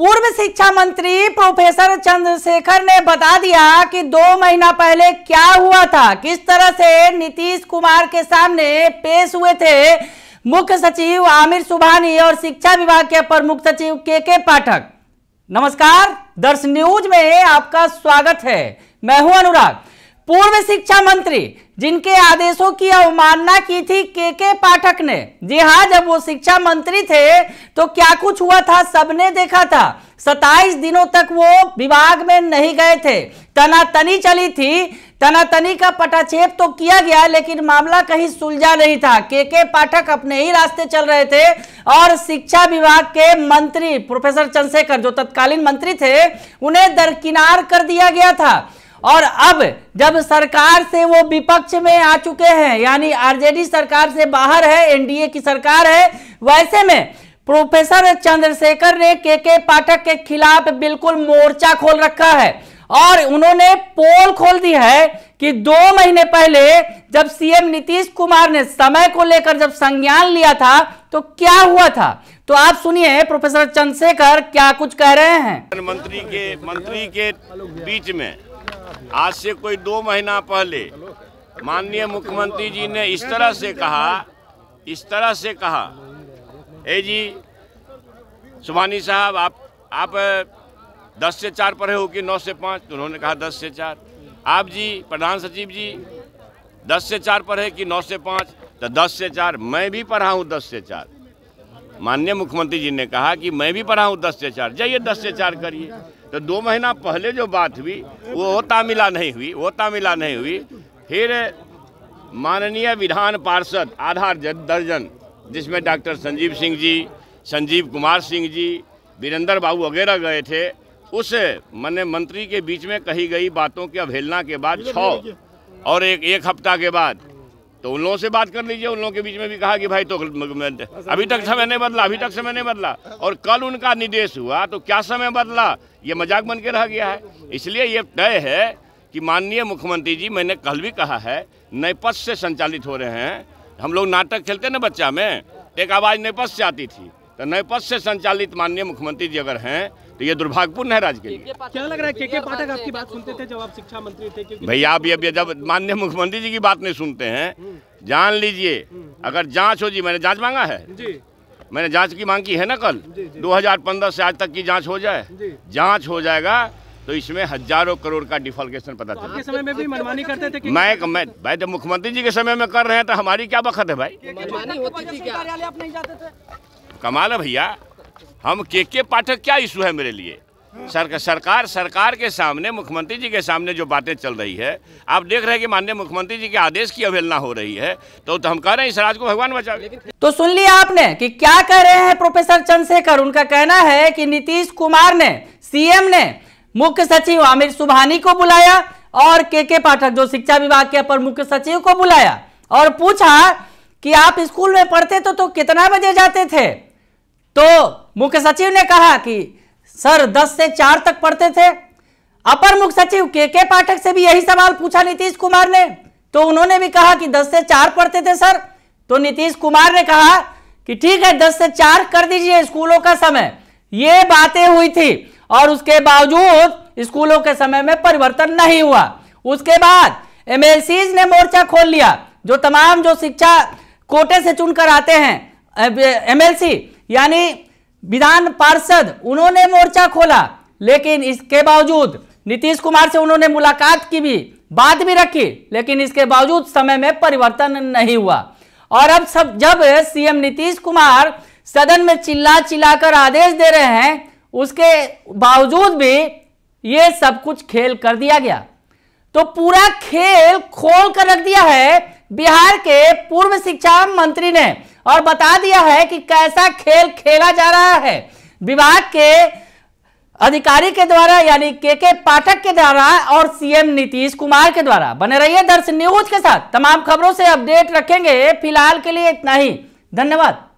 पूर्व शिक्षा मंत्री प्रोफेसर चंद्रशेखर ने बता दिया कि दो महीना पहले क्या हुआ था किस तरह से नीतीश कुमार के सामने पेश हुए थे मुख्य सचिव आमिर सुबहानी और शिक्षा विभाग के प्रमुख सचिव के के पाठक नमस्कार दर्श न्यूज में आपका स्वागत है मैं हूं अनुराग पूर्व शिक्षा मंत्री जिनके आदेशों की अवमानना की थी के के पाठक ने जी हाँ जब वो शिक्षा मंत्री थे तो क्या कुछ हुआ था सबने देखा था सताइस दिनों तक वो विभाग में नहीं गए थे तनातनी चली थी तनातनी का पटाक्षेप तो किया गया लेकिन मामला कहीं सुलझा नहीं था के के पाठक अपने ही रास्ते चल रहे थे और शिक्षा विभाग के मंत्री प्रोफेसर चंद्रशेखर जो तत्कालीन मंत्री थे उन्हें दरकिनार कर दिया गया था और अब जब सरकार से वो विपक्ष में आ चुके हैं यानी आरजेडी सरकार से बाहर है एनडीए की सरकार है वैसे में प्रोफेसर चंद्रशेखर ने के के पाठक के खिलाफ बिल्कुल मोर्चा खोल रखा है और उन्होंने पोल खोल दी है कि दो महीने पहले जब सीएम नीतीश कुमार ने समय को लेकर जब संज्ञान लिया था तो क्या हुआ था तो आप सुनिए प्रोफेसर चंद्रशेखर क्या कुछ कह रहे हैं मंत्री के मंत्री के बीच में आज से कोई दो महीना पहले माननीय मुख्यमंत्री जी ने इस तरह से कहा इस तरह से कहा ए जी सुबानी साहब आप आप दस से चार पढ़े हो कि नौ से पाँच तो उन्होंने कहा दस से चार आप जी प्रधान सचिव जी दस से चार पढ़े कि नौ से पाँच तो दस से चार मैं भी पढ़ा हूँ दस से चार माननीय मुख्यमंत्री जी ने कहा कि मैं भी पढ़ा हूँ दस से चार जाइए दस से चार करिए तो दो महीना पहले जो बात हुई वो होता मिला नहीं हुई होता मिला नहीं हुई फिर माननीय विधान पार्षद आधार दर्जन जिसमें डॉक्टर संजीव सिंह जी संजीव कुमार सिंह जी वीरेंद्र बाबू वगैरह गए थे उस मैंने मंत्री के बीच में कही गई बातों की अवहेलना के बाद छः और एक एक हफ्ता के बाद तो उन लोगों से बात कर लीजिए उन लोगों के बीच में भी कहा कि भाई तो अभी तक समय नहीं बदला अभी तक समय नहीं बदला और कल उनका निर्देश हुआ तो क्या समय बदला ये मजाक बन के रह गया है इसलिए ये तय है कि माननीय मुख्यमंत्री जी मैंने कल भी कहा है नैपथ से संचालित हो रहे हैं हम लोग नाटक खेलते ना बच्चा में एक आवाज़ नैपथ से आती थी तो नैपथ से संचालित माननीय मुख्यमंत्री जी अगर हैं तो ये दुर्भाग्यपूर्ण है राज्य के लिए क्या लग रहा है के पाठक आपकी बात सुनते थे जब आप शिक्षा मंत्री थे भाई आप ये जब माननीय मुख्यमंत्री जी की बात नहीं सुनते हैं जान लीजिए अगर जांच हो जी मैंने जांच मांगा है मैंने जांच की मांग की है ना कल 2015 से आज तक की जांच हो जाए जांच हो जाएगा तो इसमें हजारों करोड़ का डिफॉल्केशन पता चला आपके समय में भी मनमानी करते थे कि मैं मैं भाई जब मुख्यमंत्री जी के समय में कर रहे हैं तो हमारी क्या बखत है भाई मनमानी होती थी क्या नहीं जाते थे कमाल है भैया हम के के पाठक क्या इशू है मेरे लिए सरकार सरकार सरकार के सामने मुख्यमंत्री जी के सामने जो बातें चल रही है आप देख रहे हैं कि माननीय मुख्यमंत्री जी के आदेश की अवहेलना हो रही है तो, तो हम कह रहे हैं इस राज को भगवान बचा तो सुन लिया आपने कि क्या कह रहे हैं प्रोफेसर चंद्रशेखर उनका कहना है कि नीतीश कुमार ने सीएम ने मुख्य सचिव आमिर सुबहानी को बुलाया और के के पाठक जो शिक्षा विभाग के अपर मुख्य सचिव को बुलाया और पूछा कि आप स्कूल में पढ़ते तो, तो कितना बजे जाते थे तो मुख्य सचिव ने कहा कि सर 10 से 4 तक पढ़ते थे अपर मुख्य सचिव के के पाठक से भी यही सवाल पूछा नीतीश कुमार ने तो उन्होंने भी कहा कि 10 से 4 पढ़ते थे सर तो नीतीश कुमार ने कहा कि ठीक है 10 से 4 कर दीजिए स्कूलों का समय ये बातें हुई थी और उसके बावजूद स्कूलों के समय में परिवर्तन नहीं हुआ उसके बाद एम ने मोर्चा खोल लिया जो तमाम जो शिक्षा कोटे से चुनकर आते हैं एमएलसी यानी विधान पार्षद उन्होंने मोर्चा खोला लेकिन इसके बावजूद नीतीश कुमार से उन्होंने मुलाकात की भी बात भी रखी लेकिन इसके बावजूद समय में परिवर्तन नहीं हुआ और अब सब जब सीएम नीतीश कुमार सदन में चिल्ला चिल्लाकर आदेश दे रहे हैं उसके बावजूद भी ये सब कुछ खेल कर दिया गया तो पूरा खेल खोल कर रख दिया है बिहार के पूर्व शिक्षा मंत्री ने और बता दिया है कि कैसा खेल खेला जा रहा है विभाग के अधिकारी के द्वारा यानी के के पाठक के द्वारा और सीएम नीतीश कुमार के द्वारा बने रहिए दर्श न्यूज के साथ तमाम खबरों से अपडेट रखेंगे फिलहाल के लिए इतना ही धन्यवाद